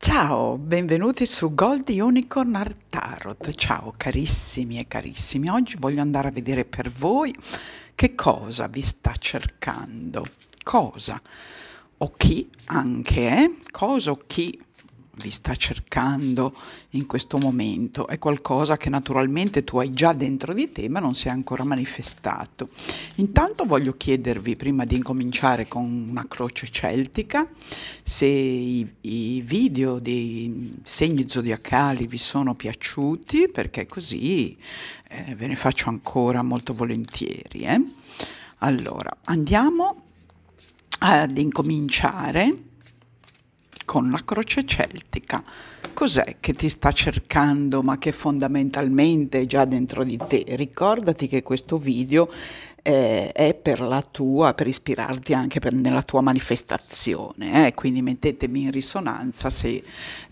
Ciao, benvenuti su Gold Unicorn Art Tarot. Ciao carissimi e carissimi, oggi voglio andare a vedere per voi che cosa vi sta cercando, cosa o chi anche, eh? cosa o chi vi sta cercando in questo momento, è qualcosa che naturalmente tu hai già dentro di te ma non si è ancora manifestato. Intanto voglio chiedervi, prima di incominciare con una croce celtica, se i, i video dei segni zodiacali vi sono piaciuti, perché così eh, ve ne faccio ancora molto volentieri. Eh? Allora, andiamo ad incominciare con la croce celtica. Cos'è che ti sta cercando ma che fondamentalmente è già dentro di te? Ricordati che questo video eh, è per la tua, per ispirarti anche per, nella tua manifestazione, eh? quindi mettetemi in risonanza se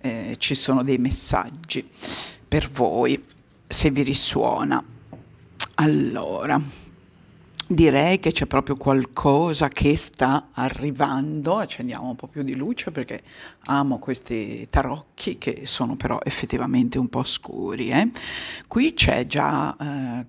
eh, ci sono dei messaggi per voi, se vi risuona. Allora direi che c'è proprio qualcosa che sta arrivando, accendiamo un po' più di luce perché amo questi tarocchi che sono però effettivamente un po' scuri. Eh. Qui c'è già eh,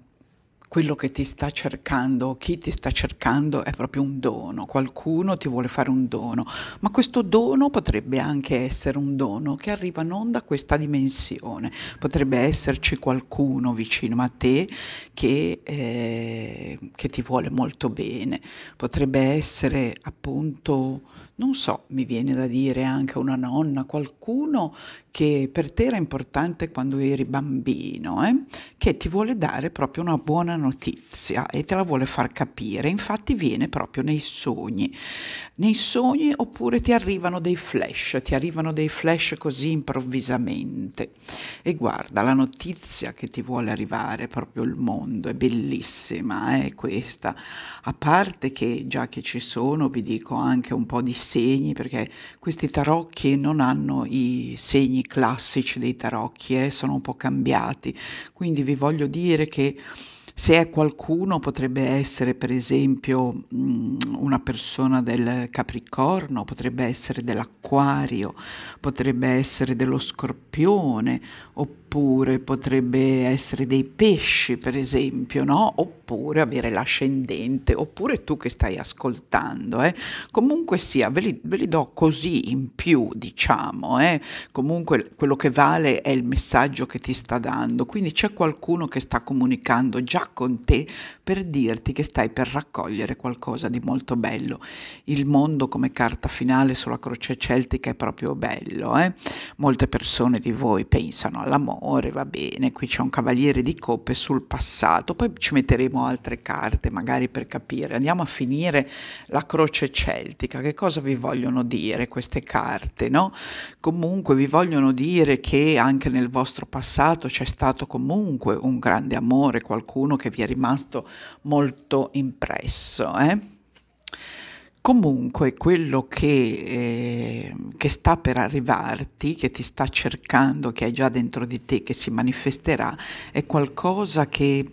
quello che ti sta cercando, chi ti sta cercando è proprio un dono, qualcuno ti vuole fare un dono, ma questo dono potrebbe anche essere un dono che arriva non da questa dimensione, potrebbe esserci qualcuno vicino a te che, eh, che ti vuole molto bene, potrebbe essere appunto non so, mi viene da dire anche una nonna, qualcuno che per te era importante quando eri bambino, eh? che ti vuole dare proprio una buona notizia e te la vuole far capire, infatti viene proprio nei sogni, nei sogni oppure ti arrivano dei flash, ti arrivano dei flash così improvvisamente e guarda la notizia che ti vuole arrivare proprio il mondo, è bellissima eh, questa, a parte che già che ci sono vi dico anche un po' di segni, perché questi tarocchi non hanno i segni classici dei tarocchi, eh, sono un po' cambiati. Quindi vi voglio dire che se è qualcuno potrebbe essere per esempio mm, una persona del Capricorno, potrebbe essere dell'Acquario, potrebbe essere dello Scorpione, oppure oppure potrebbe essere dei pesci, per esempio, no? oppure avere l'ascendente, oppure tu che stai ascoltando. Eh? Comunque sia, ve li, ve li, do così in più, diciamo, eh? comunque quello che vale è il messaggio che ti sta dando, quindi c'è qualcuno che sta comunicando già con te per dirti che stai per raccogliere qualcosa di molto bello. Il mondo come carta finale sulla croce celtica è proprio bello. Eh? Molte persone di voi pensano all'amore, va bene, qui c'è un cavaliere di coppe sul passato, poi ci metteremo altre carte magari per capire. Andiamo a finire la croce celtica, che cosa vi vogliono dire queste carte? No? Comunque vi vogliono dire che anche nel vostro passato c'è stato comunque un grande amore, qualcuno che vi è rimasto molto impresso. Eh? Comunque quello che, eh, che sta per arrivarti, che ti sta cercando, che hai già dentro di te, che si manifesterà, è qualcosa che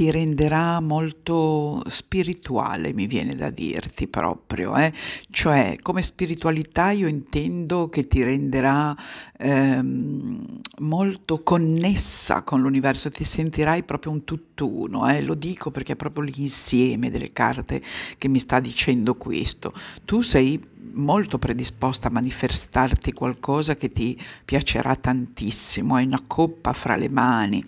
ti renderà molto spirituale, mi viene da dirti proprio, eh? cioè come spiritualità io intendo che ti renderà ehm, molto connessa con l'universo, ti sentirai proprio un tutt'uno, eh? lo dico perché è proprio l'insieme delle carte che mi sta dicendo questo. Tu sei molto predisposta a manifestarti qualcosa che ti piacerà tantissimo, hai una coppa fra le mani,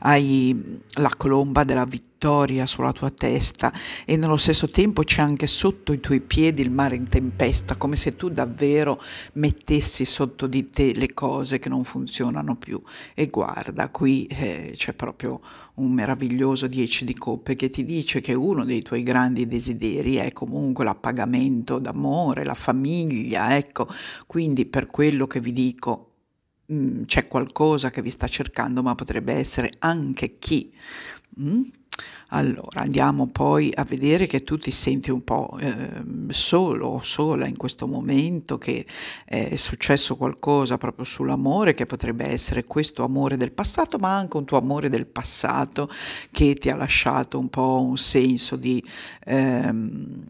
hai la colomba della vittoria sulla tua testa e nello stesso tempo c'è anche sotto i tuoi piedi il mare in tempesta, come se tu davvero mettessi sotto di te le cose che non funzionano più. E guarda, qui eh, c'è proprio un meraviglioso 10 di coppe che ti dice che uno dei tuoi grandi desideri è comunque l'appagamento d'amore, la famiglia, ecco, quindi per quello che vi dico Mm, c'è qualcosa che vi sta cercando, ma potrebbe essere anche chi. Mm? Allora, andiamo poi a vedere che tu ti senti un po' eh, solo o sola in questo momento, che è successo qualcosa proprio sull'amore, che potrebbe essere questo amore del passato, ma anche un tuo amore del passato che ti ha lasciato un po' un senso di... Ehm,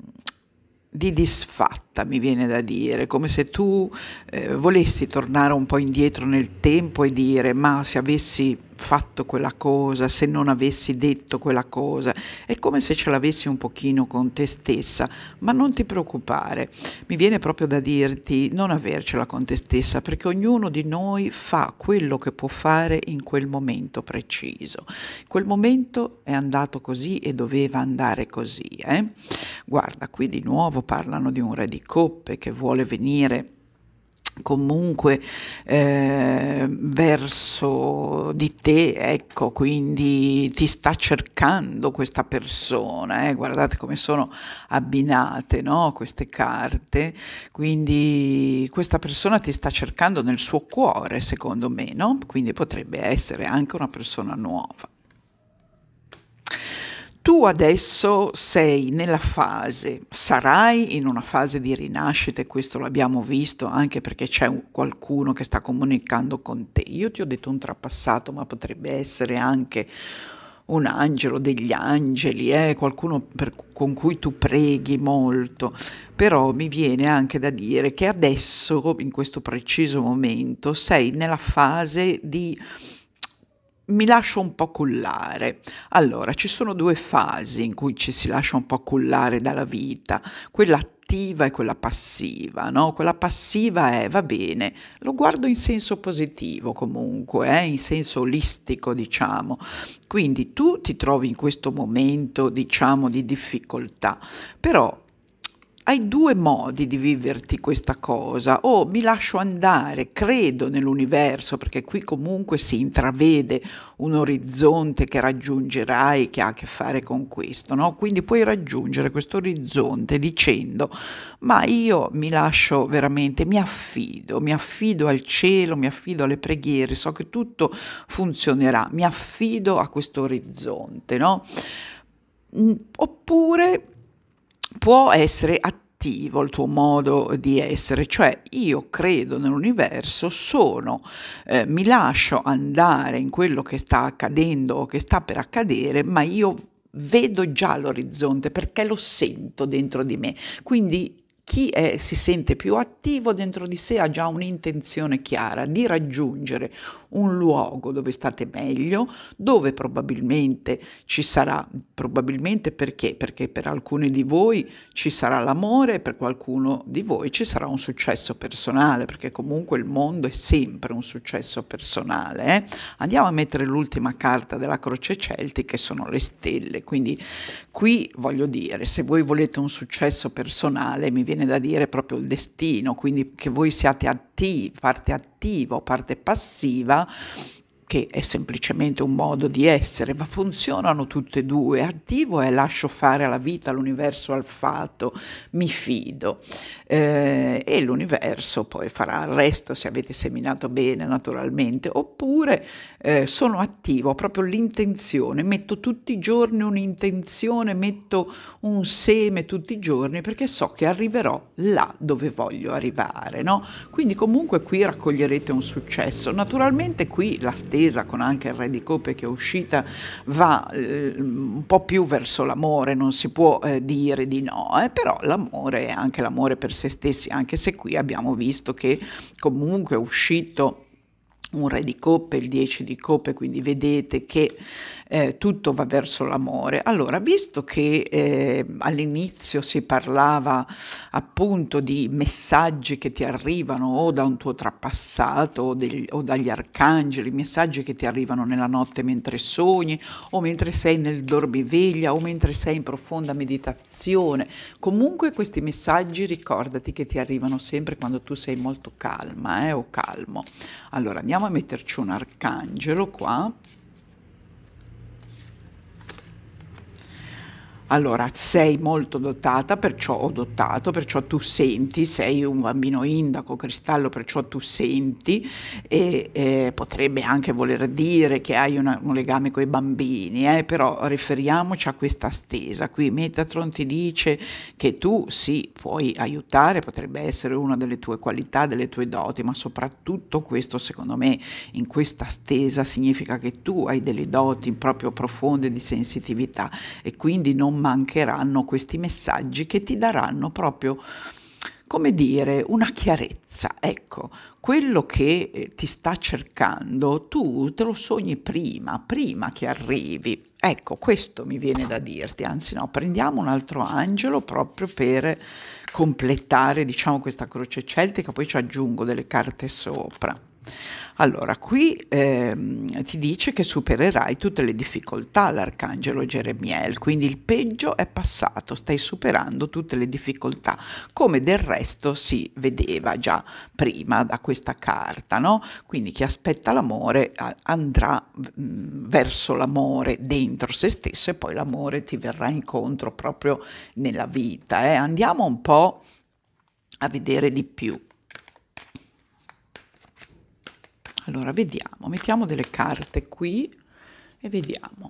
di disfatta, mi viene da dire, come se tu eh, volessi tornare un po' indietro nel tempo e dire ma se avessi fatto quella cosa, se non avessi detto quella cosa. È come se ce l'avessi un pochino con te stessa, ma non ti preoccupare. Mi viene proprio da dirti non avercela con te stessa, perché ognuno di noi fa quello che può fare in quel momento preciso. Quel momento è andato così e doveva andare così. Eh? Guarda, qui di nuovo parlano di un re di coppe che vuole venire comunque eh, verso di te, ecco, quindi ti sta cercando questa persona, eh? guardate come sono abbinate no? queste carte, quindi questa persona ti sta cercando nel suo cuore, secondo me, no? quindi potrebbe essere anche una persona nuova. Tu adesso sei nella fase, sarai in una fase di rinascita e questo l'abbiamo visto anche perché c'è un, qualcuno che sta comunicando con te. Io ti ho detto un trapassato, ma potrebbe essere anche un angelo degli angeli, eh? qualcuno per, con cui tu preghi molto, però mi viene anche da dire che adesso, in questo preciso momento, sei nella fase di mi lascio un po' cullare. Allora, ci sono due fasi in cui ci si lascia un po' cullare dalla vita, quella attiva e quella passiva, no? Quella passiva è va bene, lo guardo in senso positivo comunque, eh? in senso olistico, diciamo. Quindi tu ti trovi in questo momento, diciamo, di difficoltà, però hai due modi di viverti questa cosa, o mi lascio andare, credo nell'universo, perché qui comunque si intravede un orizzonte che raggiungerai che ha a che fare con questo, no? quindi puoi raggiungere questo orizzonte dicendo ma io mi lascio veramente, mi affido, mi affido al cielo, mi affido alle preghiere, so che tutto funzionerà, mi affido a questo orizzonte, no? Oppure può essere attivo il tuo modo di essere, cioè io credo nell'universo, sono, eh, mi lascio andare in quello che sta accadendo o che sta per accadere, ma io vedo già l'orizzonte perché lo sento dentro di me. Quindi chi è, si sente più attivo dentro di sé ha già un'intenzione chiara di raggiungere un luogo dove state meglio, dove probabilmente ci sarà, probabilmente perché? Perché per alcuni di voi ci sarà l'amore, per qualcuno di voi ci sarà un successo personale, perché comunque il mondo è sempre un successo personale. Eh? Andiamo a mettere l'ultima carta della croce celti che sono le stelle, quindi qui voglio dire, se voi volete un successo personale mi viene viene da dire proprio il destino, quindi che voi siate attivi, parte attiva o parte passiva, che è semplicemente un modo di essere, ma funzionano tutte e due. Attivo è lascio fare alla vita, l'universo al fatto, mi fido eh, e l'universo poi farà il resto se avete seminato bene naturalmente, oppure eh, sono attivo, ho proprio l'intenzione, metto tutti i giorni un'intenzione, metto un seme tutti i giorni perché so che arriverò là dove voglio arrivare, no? Quindi comunque qui raccoglierete un successo. Naturalmente qui la stessa attesa con anche il re di coppe che è uscita va eh, un po' più verso l'amore, non si può eh, dire di no, eh, però l'amore è anche l'amore per se stessi, anche se qui abbiamo visto che comunque è uscito un re di coppe, il 10 di coppe, quindi vedete che eh, tutto va verso l'amore. Allora, visto che eh, all'inizio si parlava appunto di messaggi che ti arrivano o da un tuo trapassato o, degli, o dagli arcangeli, messaggi che ti arrivano nella notte mentre sogni o mentre sei nel dormiveglia o mentre sei in profonda meditazione, comunque questi messaggi ricordati che ti arrivano sempre quando tu sei molto calma eh, o calmo. Allora, andiamo a metterci un arcangelo qua Allora, sei molto dotata, perciò ho dotato, perciò tu senti, sei un bambino indaco, cristallo, perciò tu senti e eh, potrebbe anche voler dire che hai una, un legame con i bambini, eh, però riferiamoci a questa stesa. Qui Metatron ti dice che tu sì, puoi aiutare, potrebbe essere una delle tue qualità, delle tue doti, ma soprattutto questo secondo me in questa stesa significa che tu hai delle doti proprio profonde di sensitività e quindi non mancheranno questi messaggi che ti daranno proprio come dire, una chiarezza. Ecco, quello che eh, ti sta cercando tu te lo sogni prima, prima che arrivi. Ecco, questo mi viene da dirti, anzi no, prendiamo un altro angelo proprio per completare, diciamo, questa croce celtica, poi ci aggiungo delle carte sopra. Allora, qui ehm, ti dice che supererai tutte le difficoltà l'arcangelo Geremiel, quindi il peggio è passato, stai superando tutte le difficoltà, come del resto si vedeva già prima da questa carta, no? Quindi chi aspetta l'amore andrà mh, verso l'amore dentro se stesso e poi l'amore ti verrà incontro proprio nella vita. Eh? Andiamo un po' a vedere di più. Allora, vediamo, mettiamo delle carte qui e vediamo.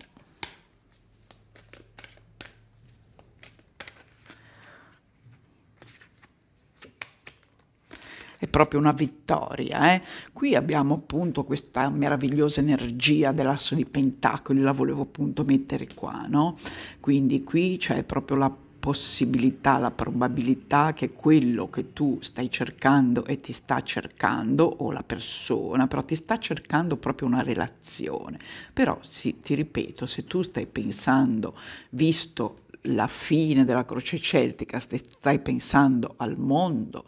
È proprio una vittoria. Eh? Qui abbiamo appunto questa meravigliosa energia dell'asso di pentacoli, la volevo appunto mettere qua, no? Quindi qui c'è proprio la possibilità, la probabilità che quello che tu stai cercando e ti sta cercando, o la persona, però ti sta cercando proprio una relazione. Però sì, ti ripeto, se tu stai pensando, visto la fine della croce celtica, stai pensando al mondo,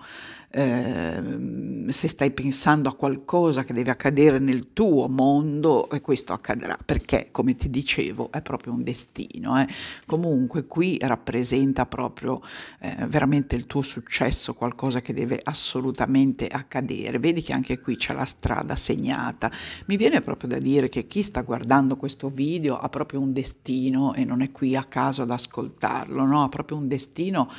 Ehm, se stai pensando a qualcosa che deve accadere nel tuo mondo e questo accadrà perché come ti dicevo è proprio un destino eh. comunque qui rappresenta proprio eh, veramente il tuo successo qualcosa che deve assolutamente accadere vedi che anche qui c'è la strada segnata mi viene proprio da dire che chi sta guardando questo video ha proprio un destino e non è qui a caso ad ascoltarlo no? ha proprio un destino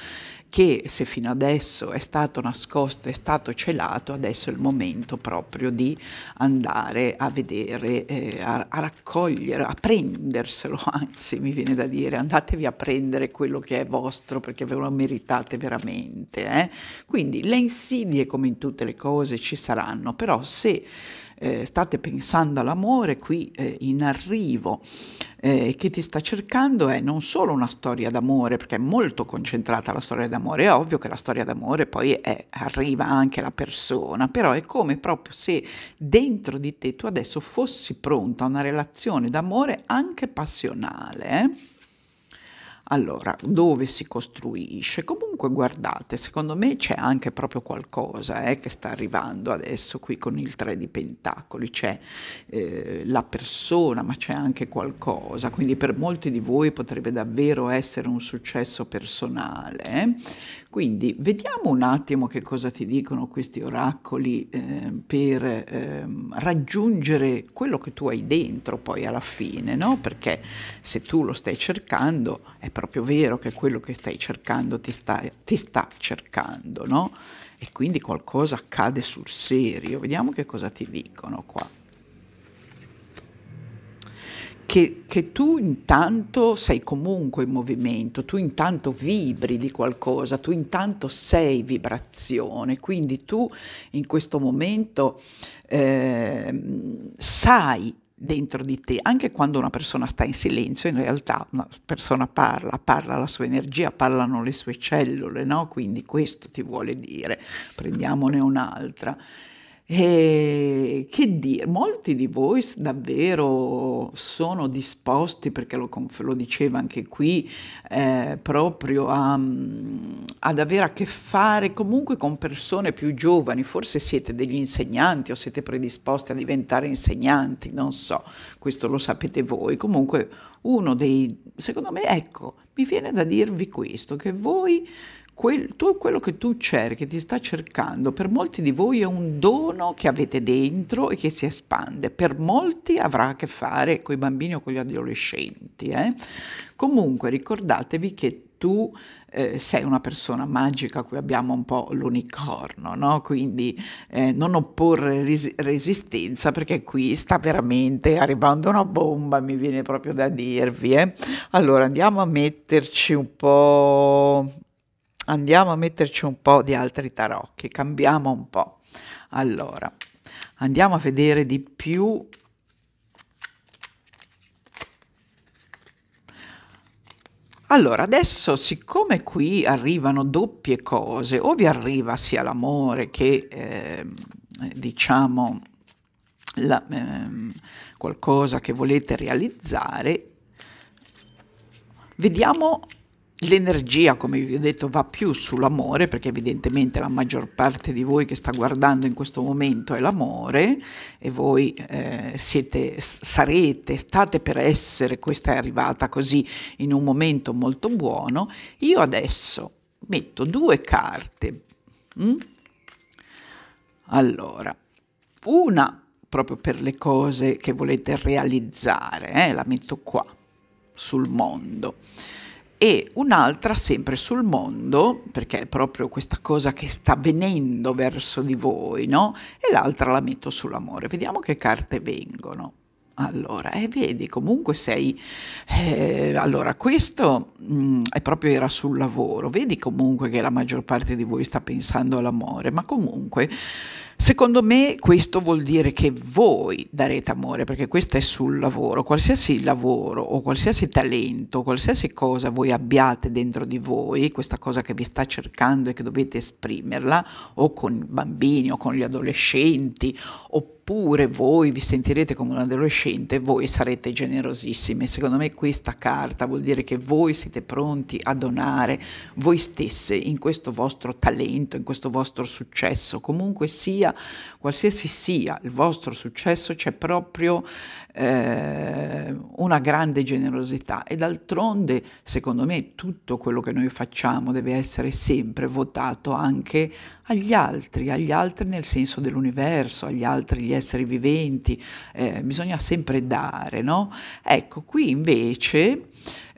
che se fino adesso è stato nascosto, è stato celato, adesso è il momento proprio di andare a vedere, eh, a, a, raccogliere, a prenderselo, anzi mi viene da dire andatevi a prendere quello che è vostro perché ve lo meritate veramente. Eh? Quindi le insidie come in tutte le cose ci saranno, però se eh, state pensando all'amore qui eh, in arrivo, eh, che ti sta cercando è non solo una storia d'amore, perché è molto concentrata la storia d'amore, è ovvio che la storia d'amore poi è, arriva anche la persona, però è come proprio se dentro di te tu adesso fossi pronta a una relazione d'amore anche passionale. Eh. Allora, dove si costruisce? Comunque guardate, secondo me c'è anche proprio qualcosa eh, che sta arrivando adesso qui con il 3 di Pentacoli, c'è eh, la persona, ma c'è anche qualcosa, quindi per molti di voi potrebbe davvero essere un successo personale, eh? Quindi vediamo un attimo che cosa ti dicono questi oracoli eh, per eh, raggiungere quello che tu hai dentro poi alla fine, no? Perché se tu lo stai cercando è proprio vero che quello che stai cercando ti sta, ti sta cercando, no? E quindi qualcosa accade sul serio. Vediamo che cosa ti dicono qua che, che, tu intanto sei comunque in movimento, tu intanto vibri di qualcosa, tu intanto sei vibrazione, quindi tu in questo momento eh, sai dentro di te, anche quando una persona sta in silenzio, in realtà una persona parla, parla la sua energia, parlano le sue cellule, no? Quindi questo ti vuole dire, prendiamone un'altra. E che dire, molti di voi davvero sono disposti, perché lo, lo diceva anche qui, eh, proprio a, mm, ad avere a che fare comunque con persone più giovani, forse siete degli insegnanti o siete predisposti a diventare insegnanti, non so, questo lo sapete voi, comunque uno dei, secondo me, ecco, mi viene da dirvi questo, che voi Quel, tu, quello che tu cerchi, ti sta cercando, per molti di voi è un dono che avete dentro e che si espande, per molti avrà a che fare con i bambini o con gli adolescenti. Eh? Comunque ricordatevi che tu eh, sei una persona magica, qui abbiamo un po' l'unicorno, no? quindi eh, non opporre ris- resistenza perché qui sta veramente arrivando una bomba, mi viene proprio da dirvi. Eh. Allora andiamo a metterci un po' andiamo a metterci un po' di altri tarocchi, cambiamo un po'. Allora, andiamo a vedere di più Allora, adesso siccome qui arrivano doppie cose, o vi arriva sia l'amore che, eh, diciamo, la, eh, qualcosa che volete realizzare, vediamo L'energia, come vi ho detto, va più sull'amore, perché evidentemente la maggior parte di voi che sta guardando in questo momento è l'amore e voi eh, siete, sarete, state per essere, questa è arrivata così in un momento molto buono. Io adesso metto due carte. Mm? Allora, una proprio per le cose che volete realizzare, eh, la metto qua sul mondo e un'altra sempre sul mondo, perché è proprio questa cosa che sta venendo verso di voi, no? E l'altra la metto sull'amore. Vediamo che carte vengono. Allora, eh, vedi, comunque sei... Eh, allora, questo mh, mm, è proprio era sul lavoro, vedi comunque che la maggior parte di voi sta pensando all'amore, ma comunque Secondo me questo vuol dire che voi darete amore, perché questo è sul lavoro, qualsiasi lavoro o qualsiasi talento, qualsiasi cosa voi abbiate dentro di voi, questa cosa che vi sta cercando e che dovete esprimerla, o con i bambini o con gli adolescenti, oppure oppure voi vi sentirete come un adolescente, voi sarete generosissime. Secondo me questa carta vuol dire che voi siete pronti a donare voi stesse in questo vostro talento, in questo vostro successo, comunque sia, qualsiasi sia il vostro successo, c'è proprio eh, una grande generosità e d'altronde, secondo me, tutto quello che noi facciamo deve essere sempre votato anche agli altri, agli altri nel senso dell'universo, agli altri gli esseri viventi, eh, bisogna sempre dare, no? Ecco, qui invece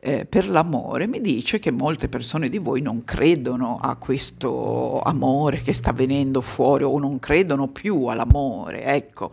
eh, per l'amore, mi dice che molte persone di voi non credono a questo amore che sta venendo fuori o non credono più all'amore, ecco.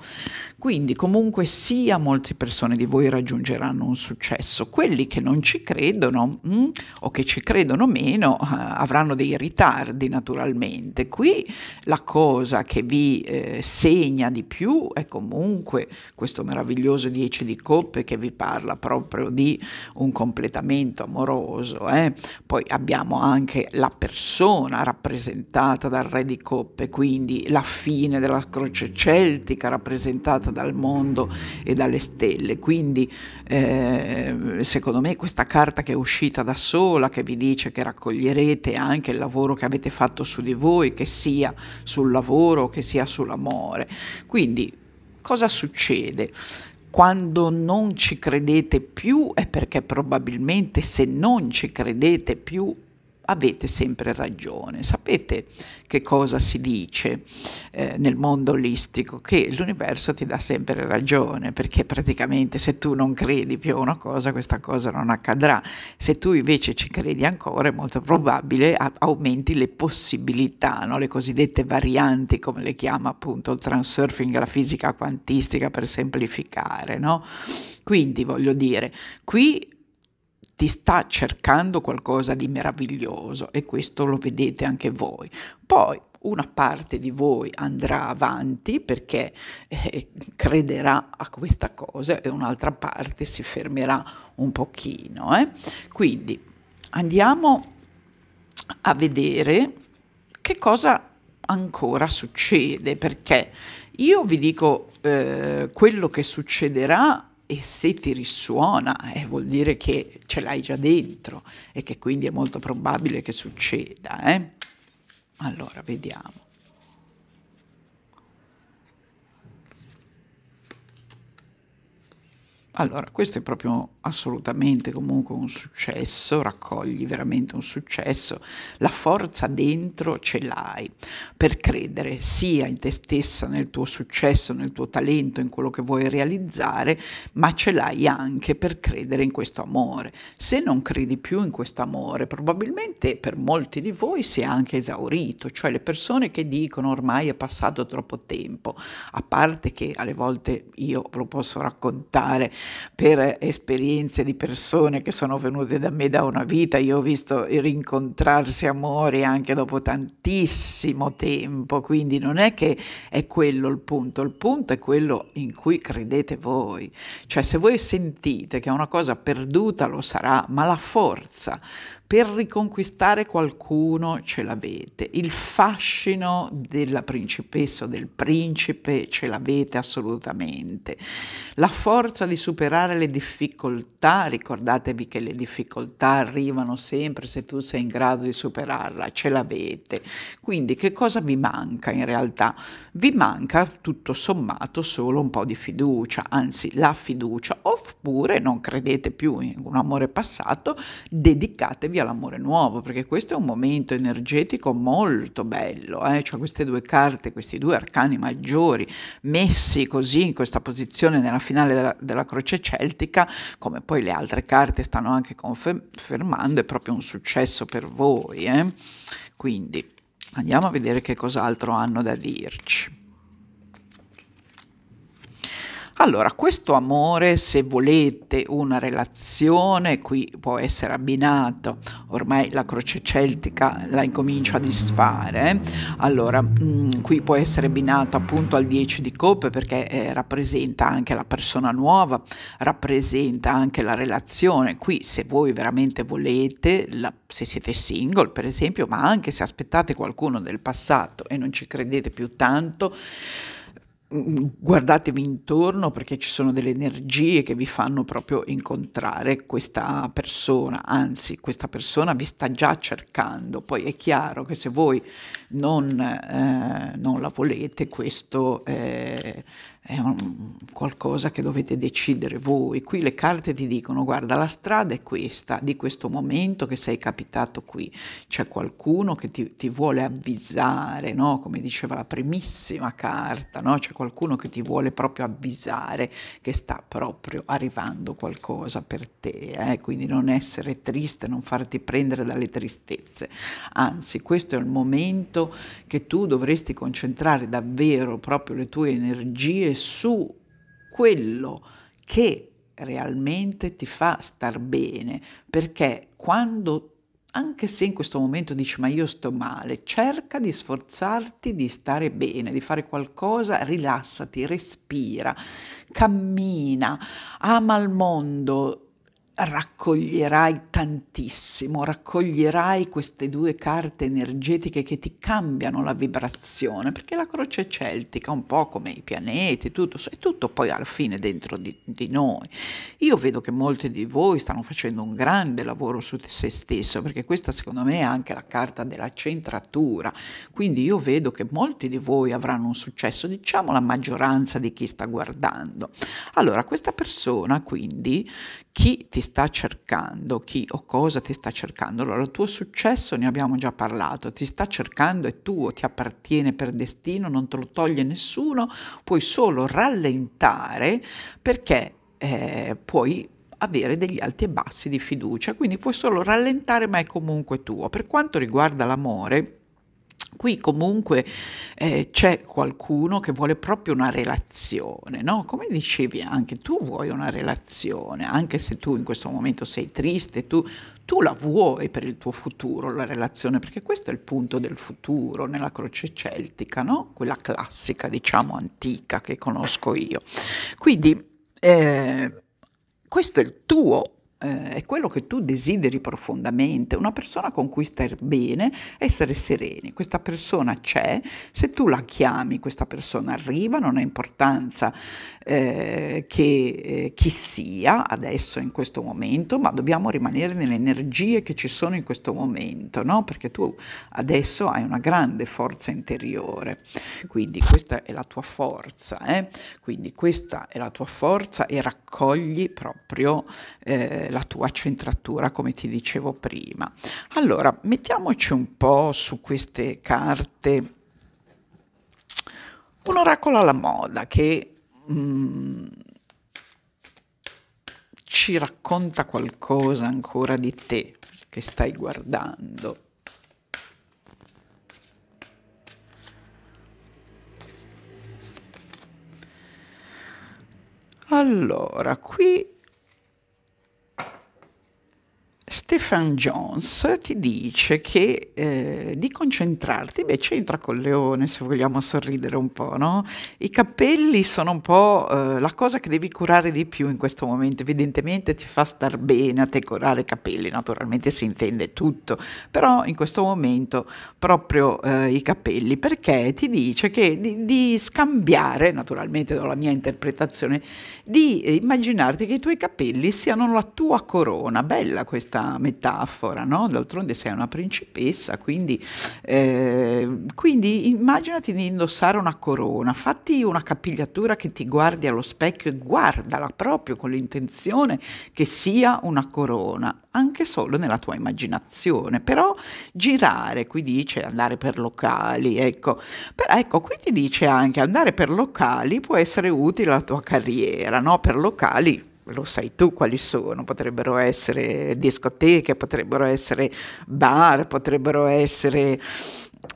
Quindi comunque sia molte persone di voi raggiungeranno un successo, quelli che non ci credono mh, mm, o che ci credono meno eh, avranno dei ritardi naturalmente. Qui la cosa che vi eh, segna di più è comunque questo meraviglioso 10 di coppe che vi parla proprio di un completamento comportamento amoroso, eh? poi abbiamo anche la persona rappresentata dal re di coppe, quindi la fine della croce celtica rappresentata dal mondo e dalle stelle, quindi eh, secondo me questa carta che è uscita da sola, che vi dice che raccoglierete anche il lavoro che avete fatto su di voi, che sia sul lavoro, che sia sull'amore, quindi cosa succede? Quando non ci credete più è perché probabilmente se non ci credete più avete sempre ragione. Sapete che cosa si dice eh, nel mondo olistico? Che l'universo ti dà sempre ragione, perché praticamente se tu non credi più a una cosa, questa cosa non accadrà. Se tu invece ci credi ancora, è molto probabile a- aumenti le possibilità, no? le cosiddette varianti, come le chiama appunto il transurfing, la fisica quantistica per semplificare. No? Quindi voglio dire, qui ti sta cercando qualcosa di meraviglioso e questo lo vedete anche voi. Poi una parte di voi andrà avanti perché eh, crederà a questa cosa e un'altra parte si fermerà un pochino. Eh. Quindi andiamo a vedere che cosa ancora succede perché io vi dico eh, quello che succederà e se ti risuona eh, vuol dire che ce l'hai già dentro e che quindi è molto probabile che succeda. Eh? Allora, vediamo. Allora, questo è proprio assolutamente comunque un successo, raccogli veramente un successo, la forza dentro ce l'hai per credere sia in te stessa, nel tuo successo, nel tuo talento, in quello che vuoi realizzare, ma ce l'hai anche per credere in questo amore. Se non credi più in questo amore, probabilmente per molti di voi si è anche esaurito, cioè le persone che dicono ormai è passato troppo tempo, a parte che alle volte io ve lo posso raccontare, per esperienze di persone che sono venute da me da una vita. Io ho visto rincontrarsi amori anche dopo tantissimo tempo, quindi non è che è quello il punto, il punto è quello in cui credete voi. Cioè se voi sentite che è una cosa perduta lo sarà, ma la forza per riconquistare qualcuno ce l'avete, il fascino della principessa o del principe ce l'avete assolutamente, la forza di superare le difficoltà, ricordatevi che le difficoltà arrivano sempre se tu sei in grado di superarla, ce l'avete. Quindi che cosa vi manca in realtà? Vi manca tutto sommato solo un po' di fiducia, anzi la fiducia, oppure non credete più in un amore passato, dedicatevi a via l'amore nuovo, perché questo è un momento energetico molto bello, eh? cioè queste due carte, questi due arcani maggiori messi così in questa posizione nella finale della, della Croce Celtica, come poi le altre carte stanno anche confermando, è proprio un successo per voi. Eh? Quindi andiamo a vedere che cos'altro hanno da dirci. Allora, questo amore, se volete una relazione, qui può essere abbinato, ormai la croce celtica la incomincia a disfare, allora mh, mm, qui può essere abbinato appunto al 10 di coppe perché eh, rappresenta anche la persona nuova, rappresenta anche la relazione, qui se voi veramente volete, la, se siete single per esempio, ma anche se aspettate qualcuno del passato e non ci credete più tanto, guardatevi intorno perché ci sono delle energie che vi fanno proprio incontrare questa persona, anzi questa persona vi sta già cercando, poi è chiaro che se voi non, eh, non la volete questo eh, è un, qualcosa che dovete decidere voi. Qui le carte ti dicono, guarda, la strada è questa, di questo momento che sei capitato qui, c'è qualcuno che ti, ti vuole avvisare, no? come diceva la primissima carta, no? c'è qualcuno che ti vuole proprio avvisare che sta proprio arrivando qualcosa per te, eh? quindi non essere triste, non farti prendere dalle tristezze, anzi questo è il momento che tu dovresti concentrare davvero proprio le tue energie su quello che realmente ti fa star bene, perché quando anche se in questo momento dici ma io sto male, cerca di sforzarti di stare bene, di fare qualcosa, rilassati, respira, cammina, ama il mondo, raccoglierai tantissimo, raccoglierai queste due carte energetiche che ti cambiano la vibrazione, perché la croce celtica, un po' come i pianeti, tutto, è tutto poi alla fine dentro di, di noi. Io vedo che molti di voi stanno facendo un grande lavoro su se stesso, perché questa secondo me è anche la carta della centratura, quindi io vedo che molti di voi avranno un successo, diciamo la maggioranza di chi sta guardando. Allora, questa persona quindi, chi ti sta cercando, chi o cosa ti sta cercando. Allora, il tuo successo ne abbiamo già parlato, ti sta cercando, è tuo, ti appartiene per destino, non te lo toglie nessuno, puoi solo rallentare perché eh, puoi avere degli alti e bassi di fiducia, quindi puoi solo rallentare ma è comunque tuo. Per quanto riguarda l'amore, Qui comunque eh, c'è qualcuno che vuole proprio una relazione, no? Come dicevi anche tu vuoi una relazione, anche se tu in questo momento sei triste, tu, tu la vuoi per il tuo futuro, la relazione, perché questo è il punto del futuro nella croce celtica, no? Quella classica, diciamo antica che conosco io. Quindi eh, questo è il tuo eh, è quello che tu desideri profondamente, una persona con cui stai bene, essere sereni. Questa persona c'è, se tu la chiami questa persona arriva, non ha importanza eh, che, eh, chi sia adesso in questo momento, ma dobbiamo rimanere nelle energie che ci sono in questo momento, no? perché tu adesso hai una grande forza interiore, quindi questa è la tua forza, eh? quindi questa è la tua forza e raccogli proprio eh, la tua centratura, come ti dicevo prima. Allora, mettiamoci un po' su queste carte un oracolo alla moda che mm, ci racconta qualcosa ancora di te che stai guardando. Allora, qui Stefan Jones ti dice che eh, di concentrarti, beh c'entra col leone se vogliamo sorridere un po', no? I capelli sono un po' eh, la cosa che devi curare di più in questo momento, evidentemente ti fa star bene a te curare i capelli, naturalmente si intende tutto, però in questo momento proprio eh, i capelli, perché ti dice che di, di scambiare, naturalmente dalla mia interpretazione, di immaginarti che i tuoi capelli siano la tua corona, bella questa metafora, no? d'altronde sei una principessa, quindi, eh, quindi immaginati di indossare una corona, fatti una capigliatura che ti guardi allo specchio e guardala proprio con l'intenzione che sia una corona, anche solo nella tua immaginazione, però girare, qui dice andare per locali, ecco, però ecco, qui ti dice anche andare per locali può essere utile alla tua carriera, no? per locali lo sai tu quali sono, potrebbero essere discoteche, potrebbero essere bar, potrebbero essere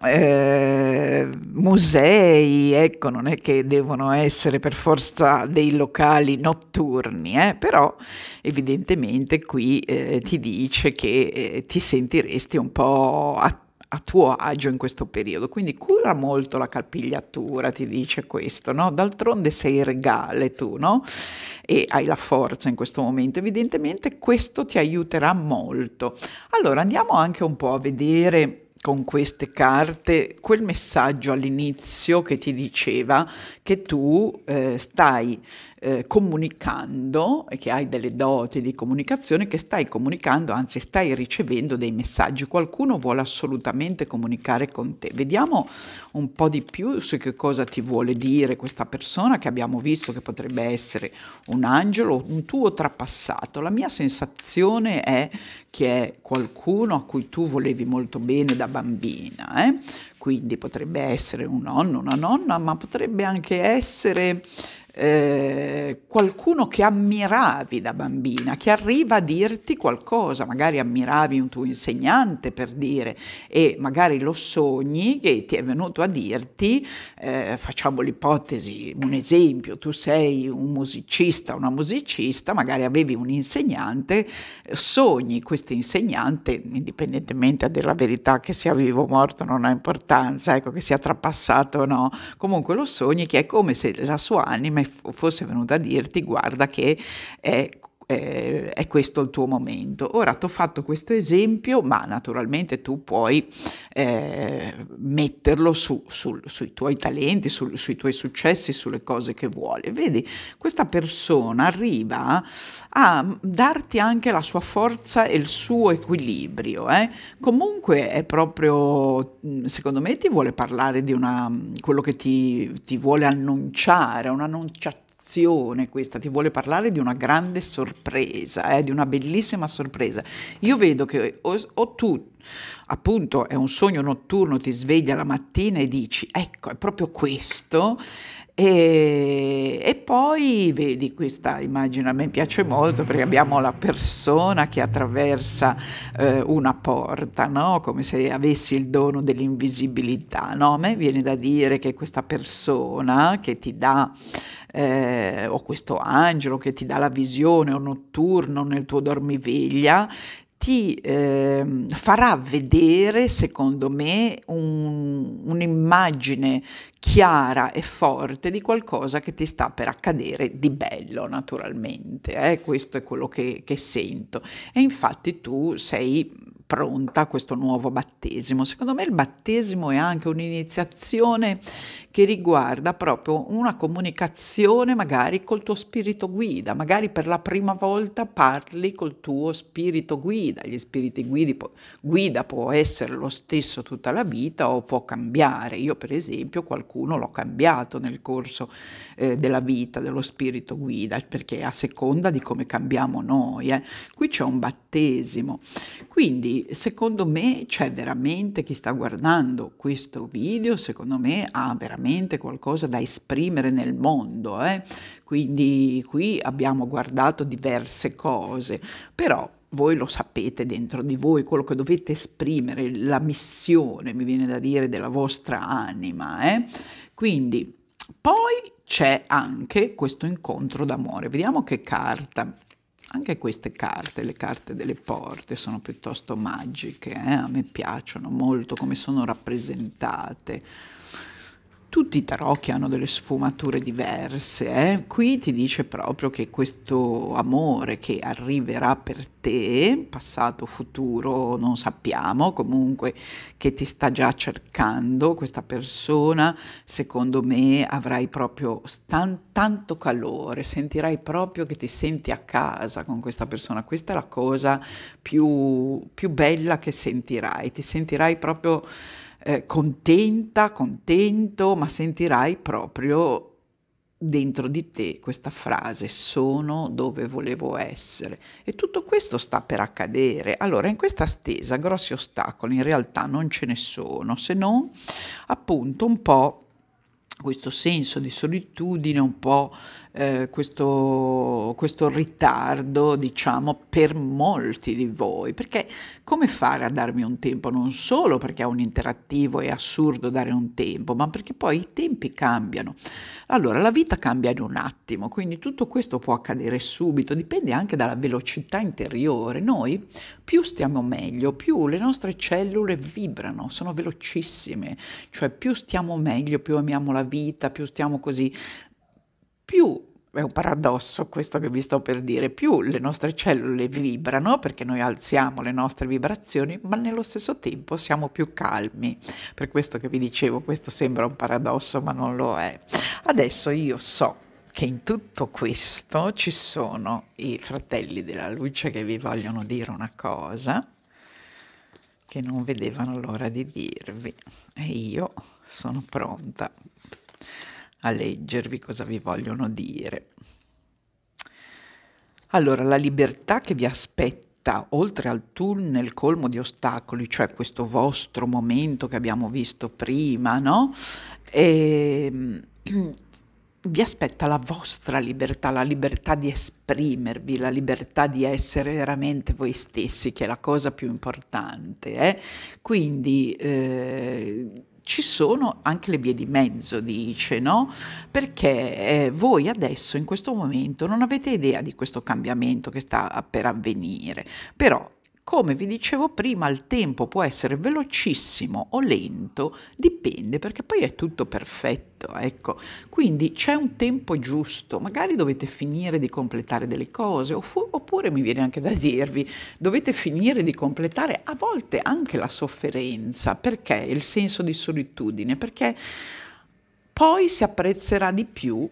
eh, musei, ecco, non è che devono essere per forza dei locali notturni, eh, però evidentemente qui eh, ti dice che eh, ti sentiresti un po' attento a tuo agio in questo periodo, quindi cura molto la capigliatura, ti dice questo, no? D'altronde sei regale tu, no? E hai la forza in questo momento, evidentemente questo ti aiuterà molto. Allora andiamo anche un po' a vedere con queste carte quel messaggio all'inizio che ti diceva che tu eh, stai eh, comunicando e che hai delle doti di comunicazione, che stai comunicando, anzi stai ricevendo dei messaggi. Qualcuno vuole assolutamente comunicare con te. Vediamo un po' di più su che cosa ti vuole dire questa persona che abbiamo visto che potrebbe essere un angelo, un tuo trapassato. La mia sensazione è che è qualcuno a cui tu volevi molto bene da bambina. Eh? quindi potrebbe essere un nonno, una nonna, ma potrebbe anche essere eh, qualcuno che ammiravi da bambina, che arriva a dirti qualcosa, magari ammiravi un tuo insegnante per dire e magari lo sogni che ti è venuto a dirti, eh, facciamo l'ipotesi, un esempio, tu sei un musicista, una musicista, magari avevi un insegnante, sogni questo insegnante, indipendentemente dalla verità che sia vivo o morto non ha importanza, ecco che sia trapassato o no, comunque lo sogni che è come se la sua anima fosse venuta a dirti guarda che è eh, è questo il tuo momento. Ora ti ho fatto questo esempio, ma naturalmente tu puoi eh, metterlo su, sul, sui tuoi talenti, sul, sui tuoi successi, sulle cose che vuole. Vedi, questa persona arriva a darti anche la sua forza e il suo equilibrio. Eh? Comunque è proprio, mm, secondo me, ti vuole parlare di una, mm, quello che ti, ti vuole annunciare, un'annunciazione narrazione questa, ti vuole parlare di una grande sorpresa, eh, di una bellissima sorpresa. Io vedo che o, o tu appunto è un sogno notturno, ti svegli la mattina e dici ecco è proprio questo e, e, poi vedi questa immagine, a me piace molto perché abbiamo la persona che attraversa eh, una porta, no? come se avessi il dono dell'invisibilità. No? A me viene da dire che questa persona che ti dà eh, o questo angelo che ti dà la visione o notturno nel tuo dormiveglia, ti eh, farà vedere, secondo me, un, un'immagine chiara e forte di qualcosa che ti sta per accadere di bello, naturalmente. Eh? Questo è quello che, che sento. E infatti tu sei pronta a questo nuovo battesimo. Secondo me il battesimo è anche un'iniziazione che riguarda proprio una comunicazione magari col tuo spirito guida, magari per la prima volta parli col tuo spirito guida, gli spiriti guidi, guida può essere lo stesso tutta la vita o può cambiare, io per esempio qualcuno l'ho cambiato nel corso eh, della vita dello spirito guida perché a seconda di come cambiamo noi, eh. qui c'è un battesimo, quindi secondo me c'è veramente chi sta guardando questo video, secondo me ha veramente qualcosa da esprimere nel mondo. Eh? Quindi qui abbiamo guardato diverse cose, però voi lo sapete dentro di voi, quello che dovete esprimere, la missione, mi viene da dire, della vostra anima. Eh? Quindi poi c'è anche questo incontro d'amore. Vediamo che carta anche queste carte, le carte delle porte, sono piuttosto magiche, eh? a me piacciono molto come sono rappresentate tutti i tarocchi hanno delle sfumature diverse, eh? qui ti dice proprio che questo amore che arriverà per te, passato, futuro, non sappiamo, comunque che ti sta già cercando questa persona, secondo me avrai proprio stan- tanto calore, sentirai proprio che ti senti a casa con questa persona, questa è la cosa più, più bella che sentirai, ti sentirai proprio eh, contenta, contento, ma sentirai proprio dentro di te questa frase sono dove volevo essere e tutto questo sta per accadere allora in questa stesa grossi ostacoli in realtà non ce ne sono se non appunto un po' questo senso di solitudine un po' eh, questo, questo ritardo, diciamo, per molti di voi, perché come fare a darmi un tempo? Non solo perché è un interattivo, è assurdo dare un tempo, ma perché poi i tempi cambiano. Allora, la vita cambia in un attimo, quindi tutto questo può accadere subito, dipende anche dalla velocità interiore. Noi più stiamo meglio, più le nostre cellule vibrano, sono velocissime, cioè più stiamo meglio, più amiamo la vita, più stiamo così, più è un paradosso questo che vi sto per dire, più le nostre cellule vibrano perché noi alziamo le nostre vibrazioni, ma nello stesso tempo siamo più calmi. Per questo che vi dicevo, questo sembra un paradosso, ma non lo è. Adesso io so che in tutto questo ci sono i fratelli della luce che vi vogliono dire una cosa che non vedevano l'ora di dirvi e io sono pronta a leggervi cosa vi vogliono dire. Allora, la libertà che vi aspetta oltre al tunnel colmo di ostacoli, cioè questo vostro momento che abbiamo visto prima, no? E, ehm, vi aspetta la vostra libertà, la libertà di esprimervi, la libertà di essere veramente voi stessi, che è la cosa più importante. Eh? Quindi eh, ci sono anche le vie di mezzo, dice, no? Perché eh, voi adesso in questo momento non avete idea di questo cambiamento che sta per avvenire, però come vi dicevo prima, il tempo può essere velocissimo o lento, dipende perché poi è tutto perfetto, ecco. Quindi c'è un tempo giusto, magari dovete finire di completare delle cose, oppure mi viene anche da dirvi, dovete finire di completare a volte anche la sofferenza, perché il senso di solitudine, perché poi si apprezzerà di più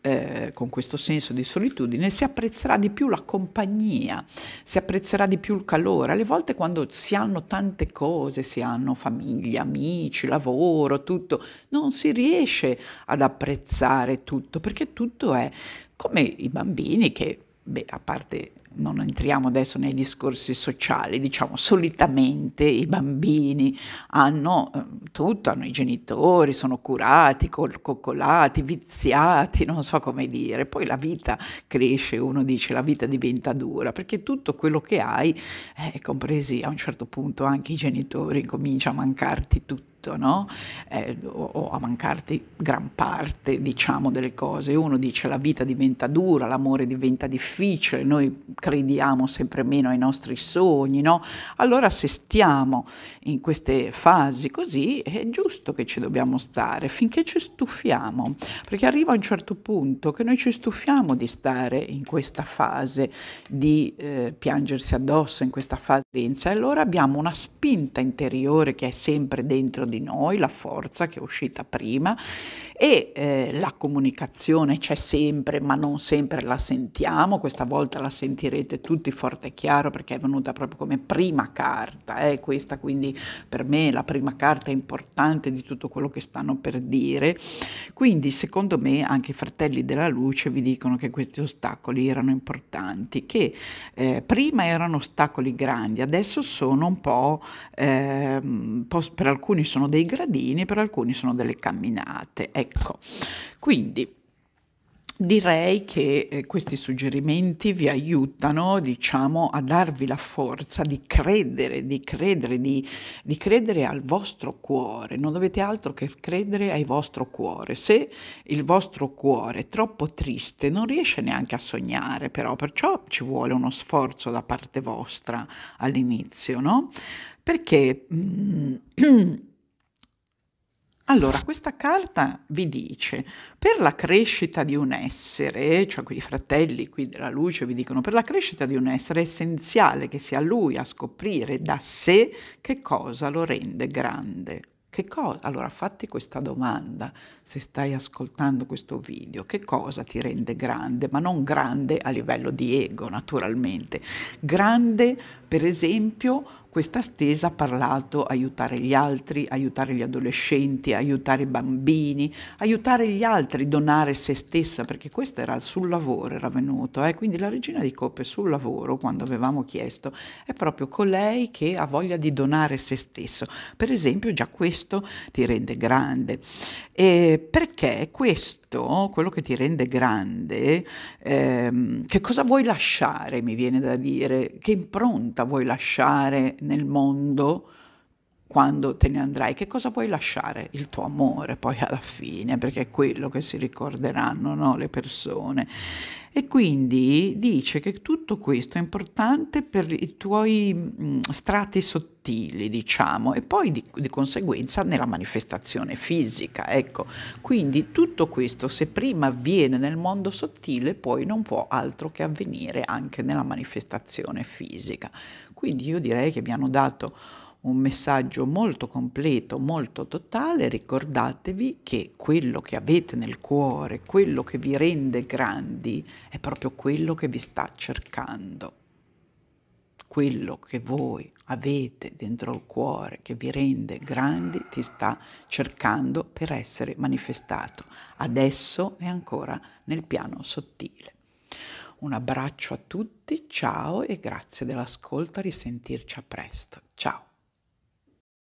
eh, con questo senso di solitudine, si apprezzerà di più la compagnia, si apprezzerà di più il calore. Alle volte quando si hanno tante cose, si hanno famiglia, amici, lavoro, tutto, non si riesce ad apprezzare tutto perché tutto è come i bambini che, beh, a parte non entriamo adesso nei discorsi sociali, diciamo solitamente i bambini hanno eh, tutto, hanno i genitori, sono curati, col- coccolati, viziati, non so come dire, poi la vita cresce, uno dice la vita diventa dura, perché tutto quello che hai, eh, compresi a un certo punto anche i genitori, comincia a mancarti tutto tutto, no? eh, o, o, a mancarti gran parte diciamo, delle cose. Uno dice la vita diventa dura, l'amore diventa difficile, noi crediamo sempre meno ai nostri sogni. No? Allora se stiamo in queste fasi così è giusto che ci dobbiamo stare finché ci stufiamo, perché arriva un certo punto che noi ci stufiamo di stare in questa fase, di eh, piangersi addosso in questa fase, di e allora abbiamo una spinta interiore che è sempre dentro di noi, la forza che è uscita prima e eh, la comunicazione c'è sempre, ma non sempre la sentiamo, questa volta la sentirete tutti forte e chiaro perché è venuta proprio come prima carta, eh, questa quindi per me è la prima carta importante di tutto quello che stanno per dire. Quindi secondo me anche i fratelli della luce vi dicono che questi ostacoli erano importanti, che eh, prima erano ostacoli grandi, adesso sono un po', eh, per alcuni sono dei gradini, per alcuni sono delle camminate. Ecco, Ecco, Quindi direi che eh, questi suggerimenti vi aiutano diciamo a darvi la forza di credere di credere di, di, credere al vostro cuore non dovete altro che credere al vostro cuore se il vostro cuore è troppo triste non riesce neanche a sognare però perciò ci vuole uno sforzo da parte vostra all'inizio no perché mm, Allora, questa carta vi dice, per la crescita di un essere, cioè i fratelli qui della luce vi dicono, per la crescita di un essere è essenziale che sia lui a scoprire da sé che cosa lo rende grande. Che cosa? Allora fatti questa domanda se stai ascoltando questo video, che cosa ti rende grande? Ma non grande a livello di ego naturalmente, grande per esempio questa stesa ha parlato aiutare gli altri, aiutare gli adolescenti, aiutare i bambini, aiutare gli altri, donare se stessa, perché questo era sul lavoro, era venuto. Eh? Quindi la regina di coppe sul lavoro, quando avevamo chiesto, è proprio colei che ha voglia di donare se stesso. Per esempio già questo ti rende grande. E perché questo progetto, quello che ti rende grande, ehm, che cosa vuoi lasciare, mi viene da dire, che impronta vuoi lasciare nel mondo quando te ne andrai, che cosa puoi lasciare? Il tuo amore poi alla fine, perché è quello che si ricorderanno no? le persone. E quindi dice che tutto questo è importante per i tuoi mm, strati sottili, diciamo, e poi di, di, conseguenza nella manifestazione fisica. Ecco, quindi tutto questo se prima avviene nel mondo sottile, poi non può altro che avvenire anche nella manifestazione fisica. Quindi io direi che mi hanno dato un messaggio molto completo, molto totale, ricordatevi che quello che avete nel cuore, quello che vi rende grandi, è proprio quello che vi sta cercando. Quello che voi avete dentro il cuore, che vi rende grandi, ti sta cercando per essere manifestato. Adesso è ancora nel piano sottile. Un abbraccio a tutti, ciao e grazie dell'ascolto, a risentirci a presto. Ciao.